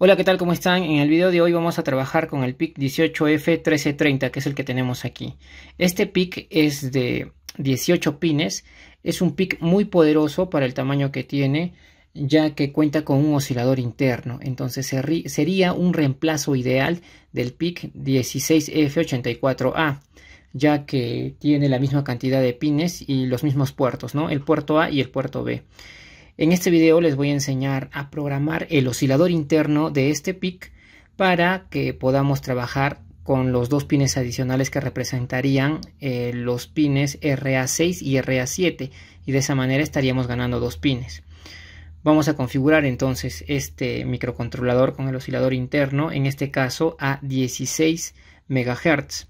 Hola, ¿qué tal? ¿Cómo están? En el video de hoy vamos a trabajar con el PIC 18F1330, que es el que tenemos aquí. Este PIC es de 18 pines, es un PIC muy poderoso para el tamaño que tiene, ya que cuenta con un oscilador interno, entonces sería un reemplazo ideal del PIC 16F84A ya que tiene la misma cantidad de pines y los mismos puertos, ¿no? El puerto A y el puerto B. En este video les voy a enseñar a programar el oscilador interno de este PIC para que podamos trabajar con los dos pines adicionales que representarían eh, los pines RA6 y RA7 y de esa manera estaríamos ganando dos pines. Vamos a configurar entonces este microcontrolador con el oscilador interno, en este caso a 16 MHz.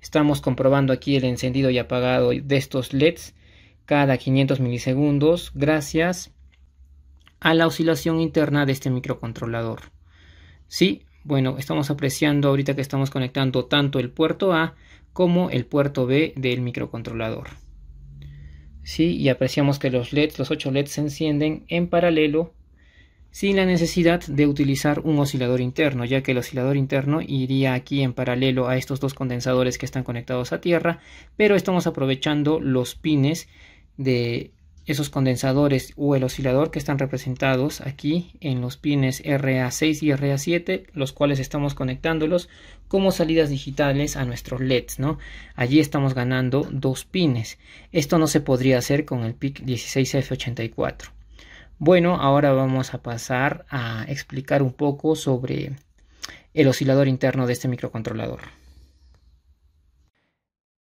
Estamos comprobando aquí el encendido y apagado de estos LEDs cada 500 milisegundos gracias a la oscilación interna de este microcontrolador. Sí, bueno, estamos apreciando ahorita que estamos conectando tanto el puerto A como el puerto B del microcontrolador. Sí, y apreciamos que los LEDs, los 8 LEDs se encienden en paralelo sin la necesidad de utilizar un oscilador interno, ya que el oscilador interno iría aquí en paralelo a estos dos condensadores que están conectados a tierra, pero estamos aprovechando los pines de esos condensadores o el oscilador que están representados aquí en los pines RA6 y RA7, los cuales estamos conectándolos como salidas digitales a nuestros LEDs, ¿no? Allí estamos ganando dos pines. Esto no se podría hacer con el PIC 16F84. Bueno, ahora vamos a pasar a explicar un poco sobre el oscilador interno de este microcontrolador.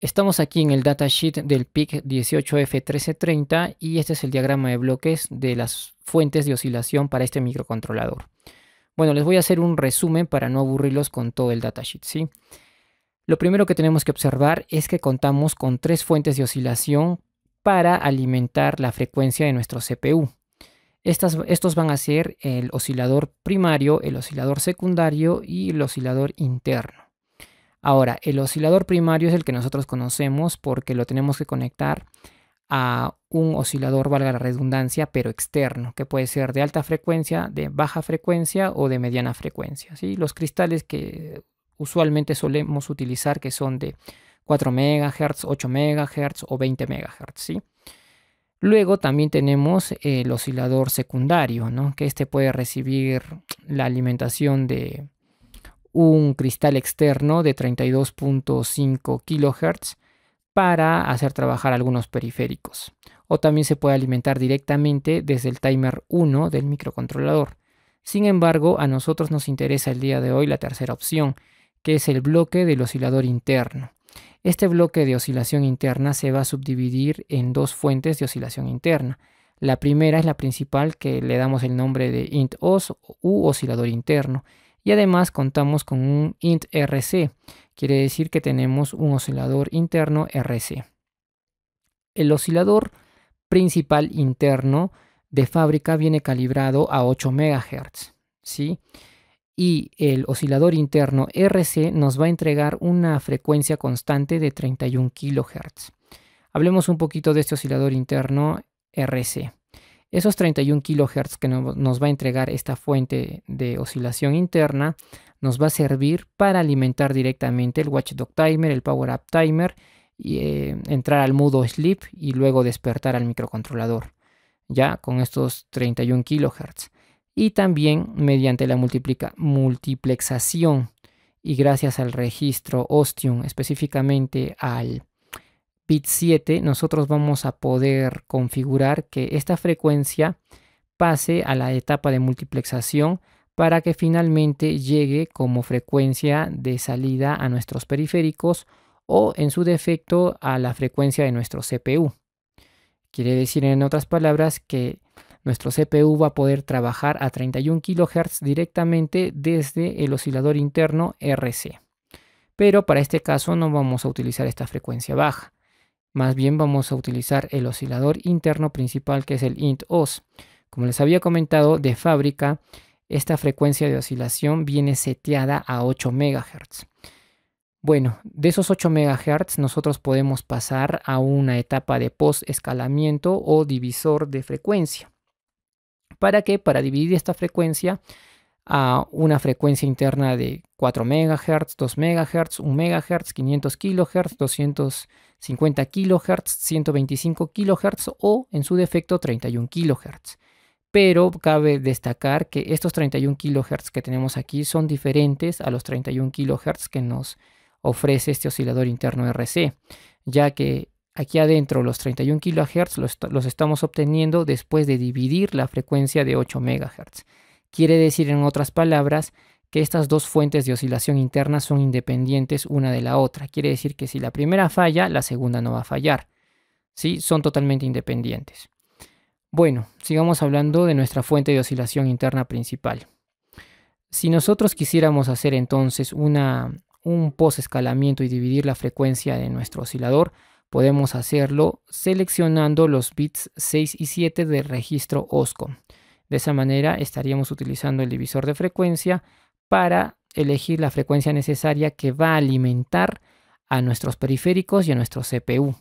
Estamos aquí en el datasheet del PIC 18F1330 y este es el diagrama de bloques de las fuentes de oscilación para este microcontrolador. Bueno, les voy a hacer un resumen para no aburrirlos con todo el datasheet, ¿sí? Lo primero que tenemos que observar es que contamos con tres fuentes de oscilación para alimentar la frecuencia de nuestro CPU. Estas, estos van a ser el oscilador primario, el oscilador secundario y el oscilador interno. Ahora, el oscilador primario es el que nosotros conocemos porque lo tenemos que conectar a un oscilador, valga la redundancia, pero externo, que puede ser de alta frecuencia, de baja frecuencia o de mediana frecuencia. ¿sí? Los cristales que usualmente solemos utilizar, que son de 4 MHz, 8 MHz o 20 MHz. ¿sí? Luego también tenemos el oscilador secundario, ¿no? que este puede recibir la alimentación de un cristal externo de 32.5 kHz para hacer trabajar algunos periféricos. O también se puede alimentar directamente desde el timer 1 del microcontrolador. Sin embargo, a nosotros nos interesa el día de hoy la tercera opción, que es el bloque del oscilador interno. Este bloque de oscilación interna se va a subdividir en dos fuentes de oscilación interna. La primera es la principal que le damos el nombre de int os u oscilador interno y además contamos con un int rc, quiere decir que tenemos un oscilador interno rc. El oscilador principal interno de fábrica viene calibrado a 8 MHz, ¿sí? Y el oscilador interno RC nos va a entregar una frecuencia constante de 31 kHz. Hablemos un poquito de este oscilador interno RC. Esos 31 kHz que nos va a entregar esta fuente de oscilación interna nos va a servir para alimentar directamente el Watchdog Timer, el Power Up Timer, y, eh, entrar al modo sleep y luego despertar al microcontrolador, ya con estos 31 kHz. Y también mediante la multiplexación y gracias al registro Ostium, específicamente al Bit 7 nosotros vamos a poder configurar que esta frecuencia pase a la etapa de multiplexación para que finalmente llegue como frecuencia de salida a nuestros periféricos o en su defecto a la frecuencia de nuestro CPU. Quiere decir en otras palabras que nuestro CPU va a poder trabajar a 31 kHz directamente desde el oscilador interno RC. Pero para este caso no vamos a utilizar esta frecuencia baja. Más bien vamos a utilizar el oscilador interno principal que es el int-os. Como les había comentado, de fábrica, esta frecuencia de oscilación viene seteada a 8 MHz. Bueno, de esos 8 MHz nosotros podemos pasar a una etapa de post-escalamiento o divisor de frecuencia. ¿Para qué? Para dividir esta frecuencia a una frecuencia interna de 4 MHz, 2 MHz, 1 MHz, 500 kHz, 250 kHz, 125 kHz o en su defecto 31 kHz. Pero cabe destacar que estos 31 kHz que tenemos aquí son diferentes a los 31 kHz que nos ofrece este oscilador interno RC, ya que aquí adentro los 31 kHz los, estamos obteniendo después de dividir la frecuencia de 8 MHz. Quiere decir, en otras palabras, que estas dos fuentes de oscilación interna son independientes una de la otra. Quiere decir que si la primera falla, la segunda no va a fallar. ¿Sí? Son totalmente independientes. Bueno, sigamos hablando de nuestra fuente de oscilación interna principal. Si nosotros quisiéramos hacer entonces un un posescalamiento y dividir la frecuencia de nuestro oscilador, podemos hacerlo seleccionando los bits 6 y 7 del registro OSCOM. De esa manera estaríamos utilizando el divisor de frecuencia para elegir la frecuencia necesaria que va a alimentar a nuestros periféricos y a nuestro CPU.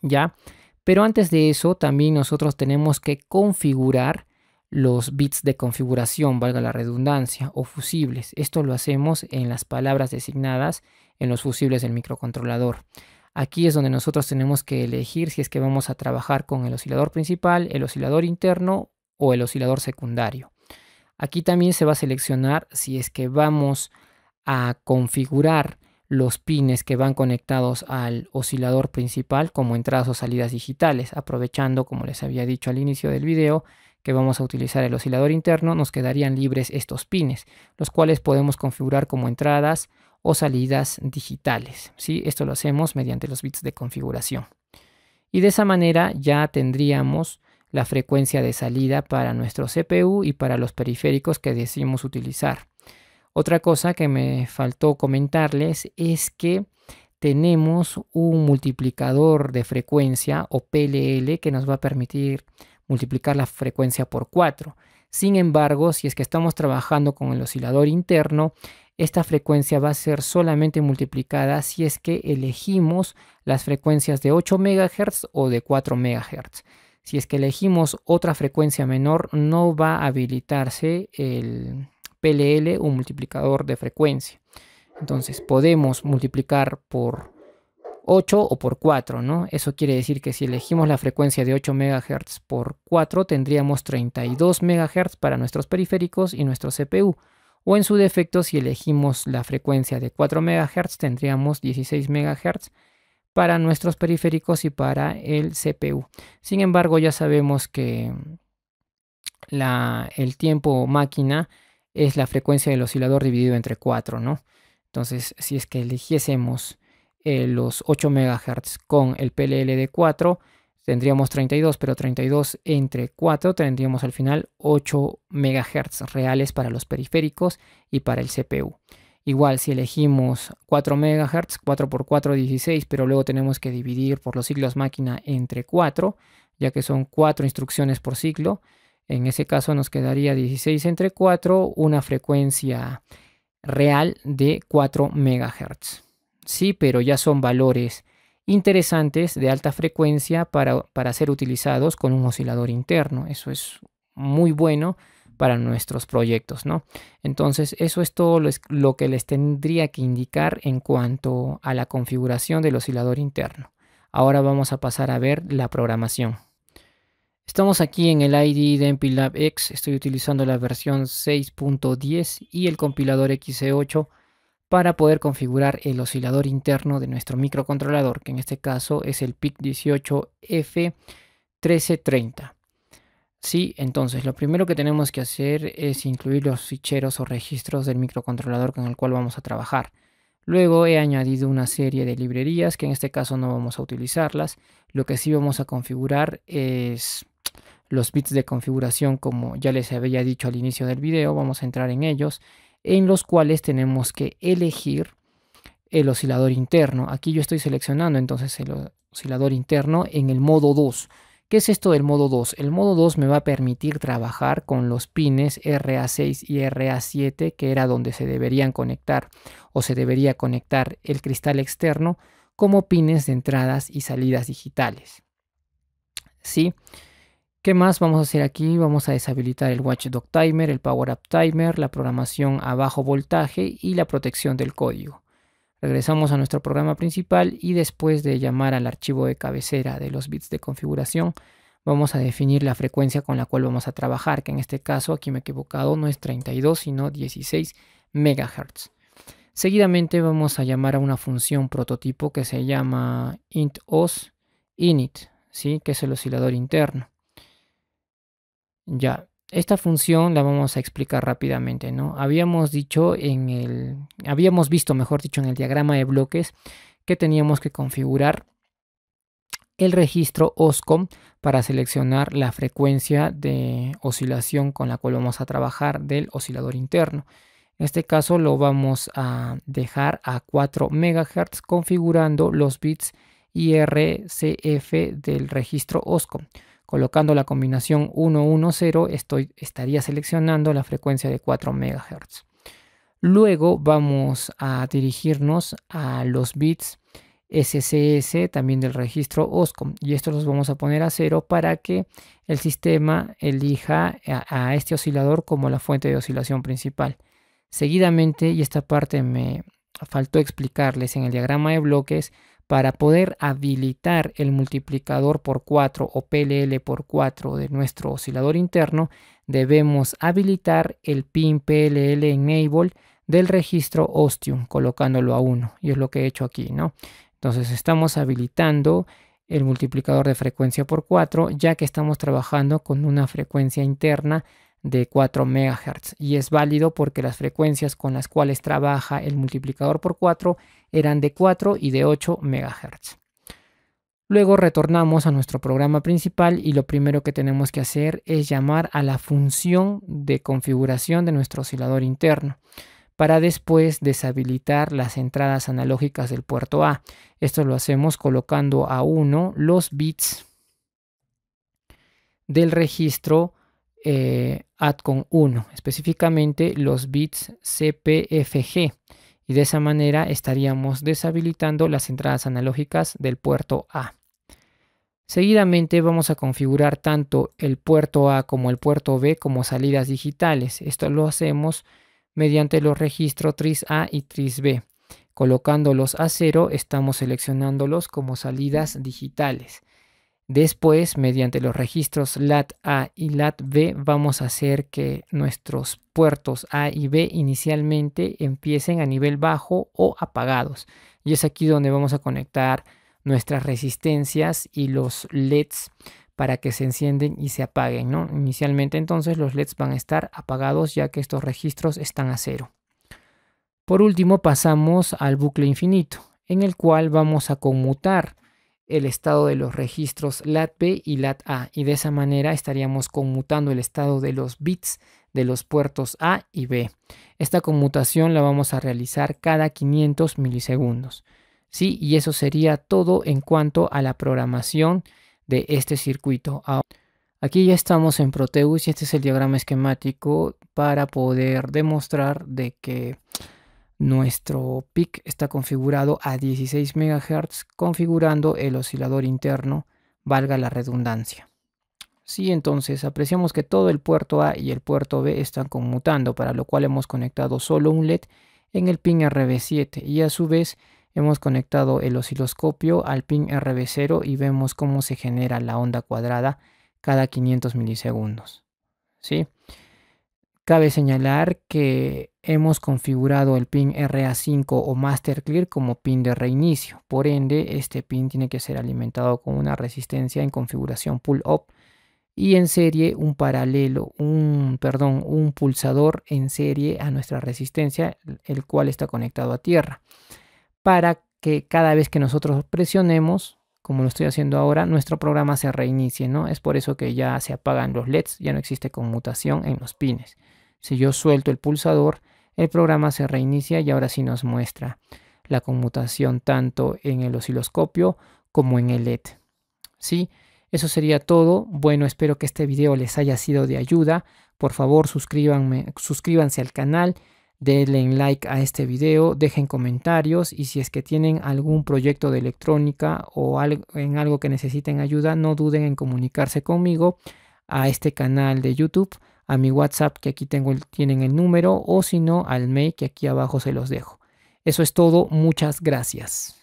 ¿Ya? Pero antes de eso también nosotros tenemos que configurar los bits de configuración, valga la redundancia, o fusibles. Esto lo hacemos en las palabras designadas en los fusibles del microcontrolador. Aquí es donde nosotros tenemos que elegir si es que vamos a trabajar con el oscilador principal, el oscilador interno o el oscilador secundario. Aquí también se va a seleccionar si es que vamos a configurar los pines que van conectados al oscilador principal como entradas o salidas digitales, aprovechando, como les había dicho al inicio del video, que vamos a utilizar el oscilador interno, nos quedarían libres estos pines, los cuales podemos configurar como entradas o salidas digitales. Esto lo hacemos mediante los bits de configuración. Y de esa manera ya tendríamos la frecuencia de salida para nuestro CPU y para los periféricos que decidimos utilizar. Otra cosa que me faltó comentarles es que tenemos un multiplicador de frecuencia o PLL que nos va a permitir multiplicar la frecuencia por 4. Sin embargo, si es que estamos trabajando con el oscilador interno, esta frecuencia va a ser solamente multiplicada si es que elegimos las frecuencias de 8 MHz o de 4 MHz si es que elegimos otra frecuencia menor, no va a habilitarse el PLL, un multiplicador de frecuencia. Entonces podemos multiplicar por 8 o por 4, ¿no? Eso quiere decir que si elegimos la frecuencia de 8 MHz por 4, tendríamos 32 MHz para nuestros periféricos y nuestro CPU. O en su defecto, si elegimos la frecuencia de 4 MHz, tendríamos 16 MHz para nuestros periféricos y para el CPU. Sin embargo, ya sabemos que el tiempo máquina es la frecuencia del oscilador dividido entre 4, ¿no? Entonces, si es que eligiésemos eh, los 8 MHz con el PLL de 4, tendríamos 32, pero 32 entre 4 tendríamos al final 8 MHz reales para los periféricos y para el CPU. Igual si elegimos 4 MHz, 4 por 4 16, pero luego tenemos que dividir por los ciclos máquina entre 4, ya que son 4 instrucciones por ciclo. En ese caso nos quedaría 16 entre 4, una frecuencia real de 4 MHz. Sí, pero ya son valores interesantes de alta frecuencia para, para ser utilizados con un oscilador interno. Eso es muy bueno para nuestros proyectos, ¿no? Entonces, eso es todo lo, que les tendría que indicar en cuanto a la configuración del oscilador interno. Ahora vamos a pasar a ver la programación. Estamos aquí en el ID de MPLAB X, estoy utilizando la versión 6.10 y el compilador XC8 para poder configurar el oscilador interno de nuestro microcontrolador, que en este caso es el PIC18F1330. Sí, entonces lo primero que tenemos que hacer es incluir los ficheros o registros del microcontrolador con el cual vamos a trabajar. Luego he añadido una serie de librerías que en este caso no vamos a utilizarlas. Lo que sí vamos a configurar es los bits de configuración como ya les había dicho al inicio del video. Vamos a entrar en ellos en los cuales tenemos que elegir el oscilador interno. Aquí yo estoy seleccionando entonces el oscilador interno en el modo 2 ¿Qué es esto del modo 2? El modo 2 me va a permitir trabajar con los pines RA6 y RA7, que era donde se deberían conectar o se debería conectar el cristal externo, como pines de entradas y salidas digitales. ¿Sí? ¿Qué más vamos a hacer aquí? Vamos a deshabilitar el Watchdog Timer, el Power Up Timer, la programación a bajo voltaje y la protección del código. Regresamos a nuestro programa principal y después de llamar al archivo de cabecera de los bits de configuración, vamos a definir la frecuencia con la cual vamos a trabajar, que en este caso, aquí me he equivocado, no es 32, sino 16 MHz. Seguidamente vamos a llamar a una función prototipo que se llama os init, ¿sí? que es el oscilador interno. Ya, esta función la vamos a explicar rápidamente, ¿no? Habíamos dicho en el habíamos visto, mejor dicho, en el diagrama de bloques que teníamos que configurar el registro OSCOM para seleccionar la frecuencia de oscilación con la cual vamos a trabajar del oscilador interno. En este caso lo vamos a dejar a 4 MHz configurando los bits IRCF del registro OSCOM. Colocando la combinación 110 estoy, estaría seleccionando la frecuencia de 4 MHz. Luego vamos a dirigirnos a los bits SCS también del registro OSCOM y estos los vamos a poner a cero para que el sistema elija a este oscilador como la fuente de oscilación principal. Seguidamente, y esta parte me faltó explicarles en el diagrama de bloques, para poder habilitar el multiplicador por 4 o PLL por 4 de nuestro oscilador interno, debemos habilitar el pin PLL enable del registro Ostium colocándolo a 1 y es lo que he hecho aquí, ¿no? Entonces estamos habilitando el multiplicador de frecuencia por 4 ya que estamos trabajando con una frecuencia interna de 4 MHz y es válido porque las frecuencias con las cuales trabaja el multiplicador por 4 eran de 4 y de 8 MHz. Luego retornamos a nuestro programa principal y lo primero que tenemos que hacer es llamar a la función de configuración de nuestro oscilador interno para después deshabilitar las entradas analógicas del puerto A. Esto lo hacemos colocando a 1 los bits del registro eh, ATCON 1, específicamente los bits CPFG. Y de esa manera estaríamos deshabilitando las entradas analógicas del puerto A. Seguidamente vamos a configurar tanto el puerto A como el puerto B como salidas digitales. Esto lo hacemos mediante los registros TRIS A y TRIS B. Colocándolos a cero estamos seleccionándolos como salidas digitales. Después, mediante los registros LAT A y LAT B, vamos a hacer que nuestros puertos A y B inicialmente empiecen a nivel bajo o apagados. Y es aquí donde vamos a conectar nuestras resistencias y los LEDs para que se encienden y se apaguen. ¿no? Inicialmente entonces los LEDs van a estar apagados ya que estos registros están a cero. Por último pasamos al bucle infinito en el cual vamos a conmutar el estado de los registros LAT-B y LAT-A y de esa manera estaríamos conmutando el estado de los bits de los puertos A y B. Esta conmutación la vamos a realizar cada 500 milisegundos. Sí, y eso sería todo en cuanto a la programación de este circuito. Aquí ya estamos en Proteus y este es el diagrama esquemático para poder demostrar de que nuestro PIC está configurado a 16 MHz, configurando el oscilador interno, valga la redundancia. sí, entonces apreciamos que todo el puerto A y el puerto B están conmutando, para lo cual hemos conectado solo un LED en el pin RB7 y a su vez hemos conectado el osciloscopio al pin RB0 y vemos cómo se genera la onda cuadrada cada 500 milisegundos. ¿Sí? Cabe señalar que hemos configurado el pin RA5 o Master Clear como pin de reinicio. Por ende, este pin tiene que ser alimentado con una resistencia en configuración pull-up y en serie un paralelo, un perdón, un pulsador en serie a nuestra resistencia, el cual está conectado a tierra, para que cada vez que nosotros presionemos como lo estoy haciendo ahora, nuestro programa se reinicie, ¿no? Es por eso que ya se apagan los LEDs, ya no existe conmutación en los pines. Si yo suelto el pulsador, el programa se reinicia y ahora sí nos muestra la conmutación tanto en el osciloscopio como en el LED. ¿Sí? Eso sería todo. Bueno, espero que este video les haya sido de ayuda. Por favor, suscríbanme, suscríbanse al canal denle like a este video, dejen comentarios y si es que tienen algún proyecto de electrónica o algo, en algo que necesiten ayuda, no duden en comunicarse conmigo a este canal de YouTube, a mi WhatsApp que aquí tengo tienen el número o si no al mail que aquí abajo se los dejo. Eso es todo, muchas gracias.